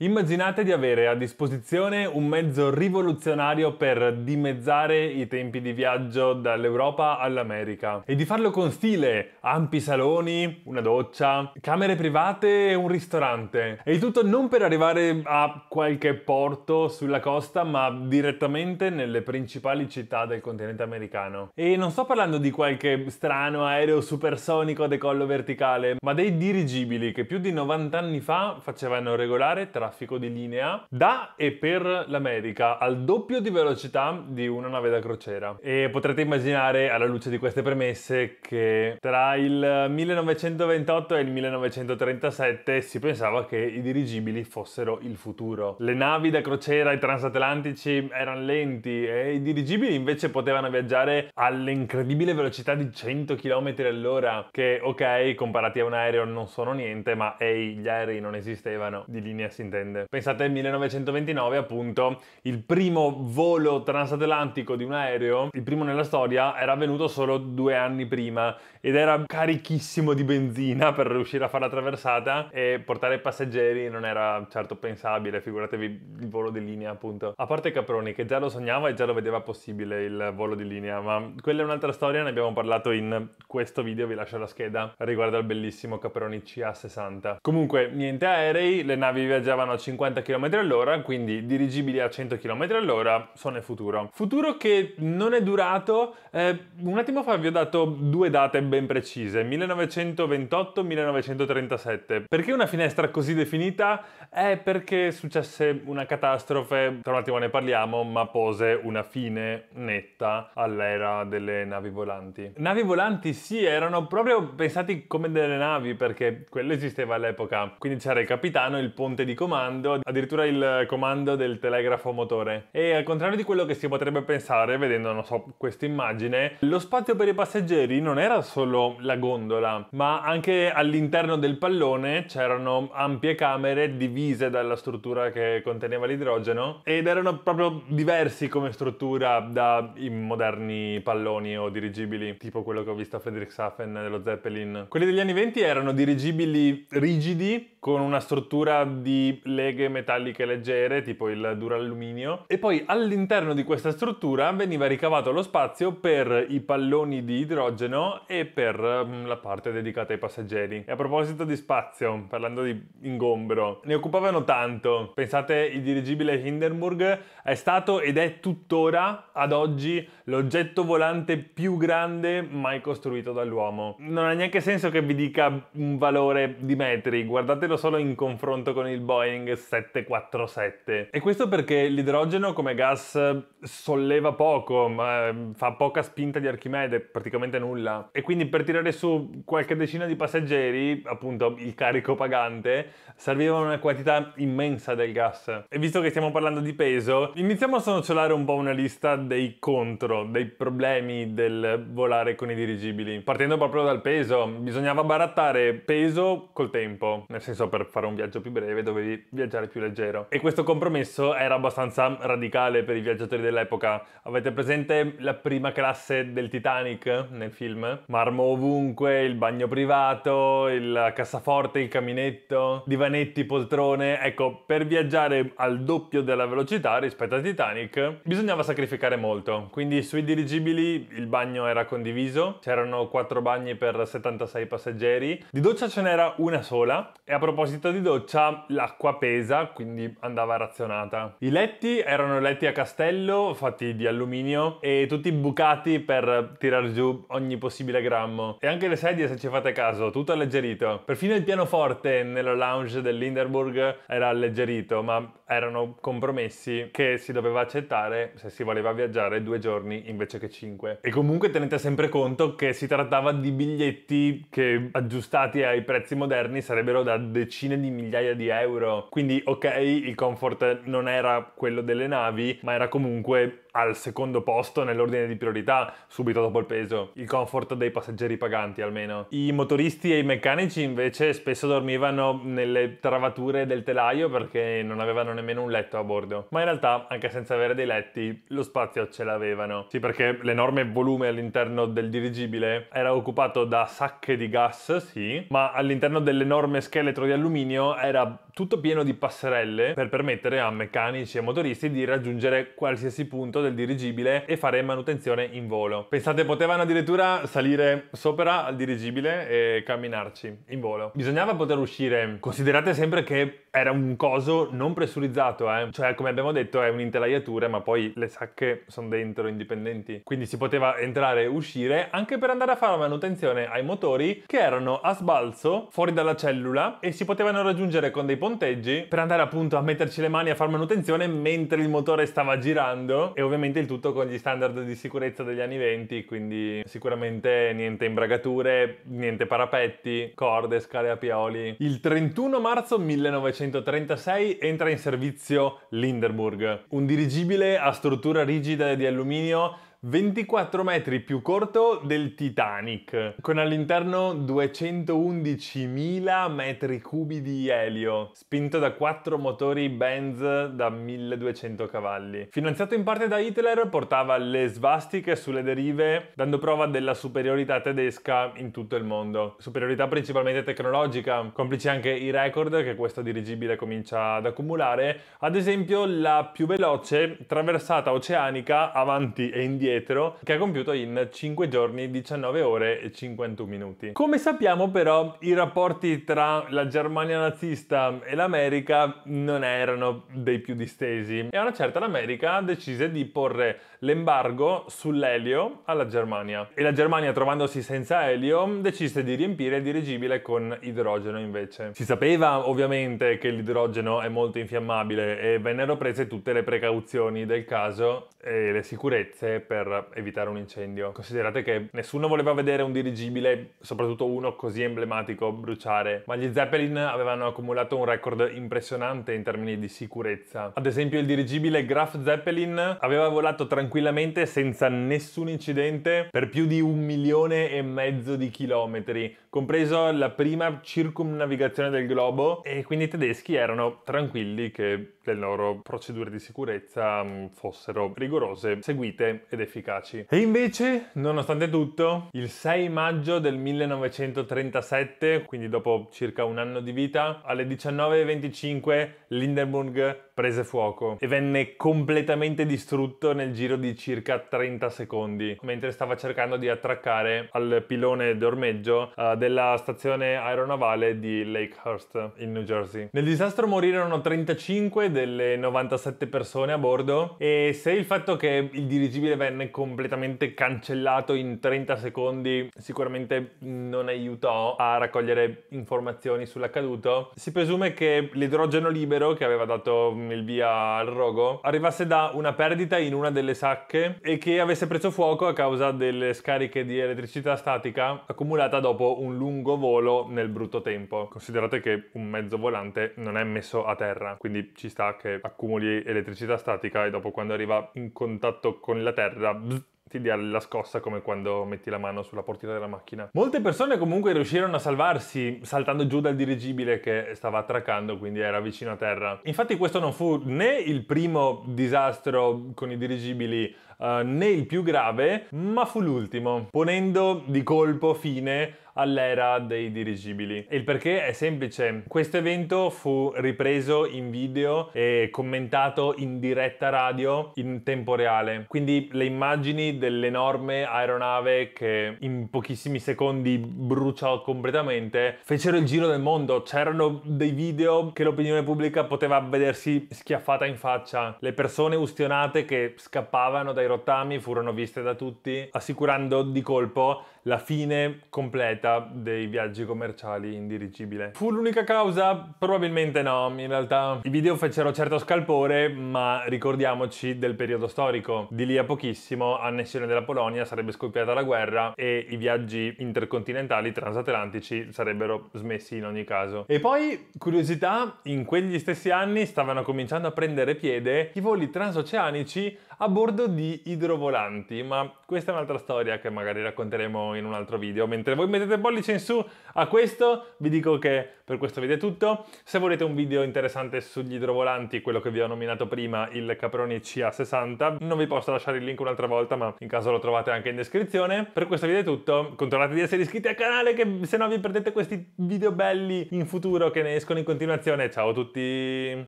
Immaginate di avere a disposizione un mezzo rivoluzionario per dimezzare i tempi di viaggio dall'Europa all'America e di farlo con stile, ampi saloni, una doccia, camere private e un ristorante. E il tutto non per arrivare a qualche porto sulla costa, ma direttamente nelle principali città del continente americano. E non sto parlando di qualche strano aereo supersonico a decollo verticale, ma dei dirigibili che più di 90 anni fa facevano regolare tra traffico di linea da e per l'America al doppio di velocità di una nave da crociera. E potrete immaginare alla luce di queste premesse che tra il 1928 e il 1937 si pensava che i dirigibili fossero il futuro. Le navi da crociera, i transatlantici erano lenti e i dirigibili invece potevano viaggiare all'incredibile velocità di 100 km all'ora che ok comparati a un aereo non sono niente ma ehi hey, gli aerei non esistevano di linea sintetica aziende. Pensate al 1929, appunto, il primo volo transatlantico di un aereo, il primo nella storia, era avvenuto solo due anni prima ed era carichissimo di benzina per riuscire a fare la traversata e portare passeggeri non era certo pensabile, figuratevi il volo di linea, appunto. A parte Caproni, che già lo sognava e già lo vedeva possibile il volo di linea, ma quella è un'altra storia, ne abbiamo parlato in questo video, vi lascio la scheda riguardo al bellissimo Caproni CA60. Comunque, niente aerei, le navi viaggiavano vanno a 50 km all'ora, quindi dirigibili a 100 km all'ora sono il futuro. Futuro che non è durato, eh, un attimo fa vi ho dato due date ben precise, 1928-1937. Perché una finestra così definita? È perché successe una catastrofe, tra un attimo ne parliamo, ma pose una fine netta all'era delle navi volanti. Navi volanti sì, erano proprio pensati come delle navi perché quello esisteva all'epoca, quindi c'era il capitano, il ponte di comando, comando, addirittura il comando del telegrafo motore. E al contrario di quello che si potrebbe pensare vedendo, non so, questa immagine, lo spazio per i passeggeri non era solo la gondola, ma anche all'interno del pallone c'erano ampie camere divise dalla struttura che conteneva l'idrogeno ed erano proprio diversi come struttura dai moderni palloni o dirigibili, tipo quello che ho visto a Friedrichshafen dello Zeppelin. Quelli degli anni 20 erano dirigibili rigidi con una struttura di leghe metalliche leggere, tipo il duralluminio, e poi all'interno di questa struttura veniva ricavato lo spazio per i palloni di idrogeno e per mm, la parte dedicata ai passeggeri. E a proposito di spazio, parlando di ingombro, ne occupavano tanto. Pensate, il dirigibile Hindenburg è stato ed è tuttora ad oggi l'oggetto volante più grande mai costruito dall'uomo. Non ha neanche senso che vi dica un valore di metri, guardate pensatelo solo in confronto con il Boeing 747. E questo perché l'idrogeno come gas solleva poco, ehm, fa poca spinta di Archimede, praticamente nulla. E quindi per tirare su qualche decina di passeggeri, appunto il carico pagante, serviva una quantità immensa del gas. E visto che stiamo parlando di peso, iniziamo a snocciolare un po' una lista dei contro, dei problemi del volare con i dirigibili. Partendo proprio dal peso, bisognava barattare peso col tempo, nel senso so, per fare un viaggio più breve dovevi viaggiare più leggero. E questo compromesso era abbastanza radicale per i viaggiatori dell'epoca. Avete presente la prima classe del Titanic nel film? Marmo ovunque, il bagno privato, il cassaforte, il caminetto, divanetti, poltrone. Ecco, per viaggiare al doppio della velocità rispetto al Titanic bisognava sacrificare molto. Quindi sui dirigibili il bagno era condiviso, c'erano quattro bagni per 76 passeggeri. Di doccia ce n'era una sola e a proposito di doccia, l'acqua pesa, quindi andava razionata. I letti erano letti a castello, fatti di alluminio e tutti bucati per tirar giù ogni possibile grammo. E anche le sedie, se ci fate caso, tutto alleggerito. Perfino il pianoforte nella lounge dell'Hinderburg era alleggerito, ma erano compromessi che si doveva accettare se si voleva viaggiare due giorni invece che cinque. E comunque tenete sempre conto che si trattava di biglietti che aggiustati ai prezzi moderni sarebbero da decine di migliaia di euro. Quindi ok, il comfort non era quello delle navi, ma era comunque al secondo posto nell'ordine di priorità subito dopo il peso, il comfort dei passeggeri paganti almeno. I motoristi e i meccanici invece spesso dormivano nelle travature del telaio perché non avevano nemmeno un letto a bordo, ma in realtà anche senza avere dei letti lo spazio ce l'avevano. Sì, perché l'enorme volume all'interno del dirigibile era occupato da sacche di gas, sì, ma all'interno dell'enorme scheletro di alluminio era tutto pieno di passerelle per permettere a meccanici e motoristi di raggiungere qualsiasi punto del dirigibile e fare manutenzione in volo. Pensate potevano addirittura salire sopra al dirigibile e camminarci in volo. Bisognava poter uscire, considerate sempre che era un coso non pressurizzato, eh. cioè come abbiamo detto è un'intelaiatura, ma poi le sacche sono dentro indipendenti, quindi si poteva entrare e uscire anche per andare a fare manutenzione ai motori che erano a sbalzo fuori dalla cellula e si potevano raggiungere con dei ponteggi per andare appunto a metterci le mani a fare manutenzione mentre il motore stava girando e ovviamente il tutto con gli standard di sicurezza degli anni 20, quindi sicuramente niente imbragature, niente parapetti, corde, scale a pioli. Il 31 marzo 1900 1936 entra in servizio l'Hindenburg, un dirigibile a struttura rigida di alluminio 24 metri più corto del Titanic, con all'interno 211.000 metri cubi di elio, spinto da quattro motori Benz da 1200 cavalli. Finanziato in parte da Hitler, portava le svastiche sulle derive, dando prova della superiorità tedesca in tutto il mondo. Superiorità principalmente tecnologica, complici anche i record che questo dirigibile comincia ad accumulare, ad esempio la più veloce traversata oceanica avanti e indietro indietro che ha compiuto in 5 giorni 19 ore e 51 minuti. Come sappiamo però i rapporti tra la Germania nazista e l'America non erano dei più distesi e a una certa l'America decise di porre l'embargo sull'elio alla Germania e la Germania trovandosi senza elio decise di riempire il dirigibile con idrogeno invece. Si sapeva ovviamente che l'idrogeno è molto infiammabile e vennero prese tutte le precauzioni del caso e le sicurezze per per evitare un incendio. Considerate che nessuno voleva vedere un dirigibile, soprattutto uno così emblematico, bruciare, ma gli Zeppelin avevano accumulato un record impressionante in termini di sicurezza. Ad esempio il dirigibile Graf Zeppelin aveva volato tranquillamente senza nessun incidente per più di un milione e mezzo di chilometri, compreso la prima circumnavigazione del globo e quindi i tedeschi erano tranquilli che le loro procedure di sicurezza mm, fossero rigorose, seguite ed efficaci efficaci. E invece, nonostante tutto, il 6 maggio del 1937, quindi dopo circa un anno di vita, alle 19.25 Lindenburg prese fuoco e venne completamente distrutto nel giro di circa 30 secondi, mentre stava cercando di attraccare al pilone d'ormeggio uh, della stazione aeronavale di Lakehurst in New Jersey. Nel disastro morirono 35 delle 97 persone a bordo e se il fatto che il dirigibile venne venne completamente cancellato in 30 secondi sicuramente non aiutò a raccogliere informazioni sull'accaduto. Si presume che l'idrogeno libero che aveva dato il via al rogo arrivasse da una perdita in una delle sacche e che avesse preso fuoco a causa delle scariche di elettricità statica accumulata dopo un lungo volo nel brutto tempo. Considerate che un mezzo volante non è messo a terra, quindi ci sta che accumuli elettricità statica e dopo quando arriva in contatto con la terra da bzz, ti dia la scossa come quando metti la mano sulla portiera della macchina. Molte persone comunque riuscirono a salvarsi saltando giù dal dirigibile che stava attraccando, quindi era vicino a terra. Infatti questo non fu né il primo disastro con i dirigibili eh, né il più grave, ma fu l'ultimo, ponendo di colpo fine all'era dei dirigibili. E Il perché è semplice, questo evento fu ripreso in video e commentato in diretta radio in tempo reale, quindi le immagini dell'enorme aeronave che in pochissimi secondi bruciò completamente fecero il giro del mondo, c'erano dei video che l'opinione pubblica poteva vedersi schiaffata in faccia, le persone ustionate che scappavano dai rottami furono viste da tutti, assicurando di colpo la fine completa possibilità dei viaggi commerciali in dirigibile. Fu l'unica causa? Probabilmente no, in realtà i video fecero certo scalpore, ma ricordiamoci del periodo storico. Di lì a pochissimo, annessione della Polonia, sarebbe scoppiata la guerra e i viaggi intercontinentali transatlantici sarebbero smessi in ogni caso. E poi, curiosità, in quegli stessi anni stavano cominciando a prendere piede i voli transoceanici a bordo di idrovolanti, ma questa è un'altra storia che magari racconteremo in un altro video. Mentre voi mettete pollice in su a questo, vi dico che per questo video è tutto. Se volete un video interessante sugli idrovolanti, quello che vi ho nominato prima, il Caproni CA60, non vi posso lasciare il link un'altra volta, ma in caso lo trovate anche in descrizione. Per questo video è tutto, controllate di essere iscritti al canale che se no vi perdete questi video belli in futuro che ne escono in continuazione. Ciao a tutti!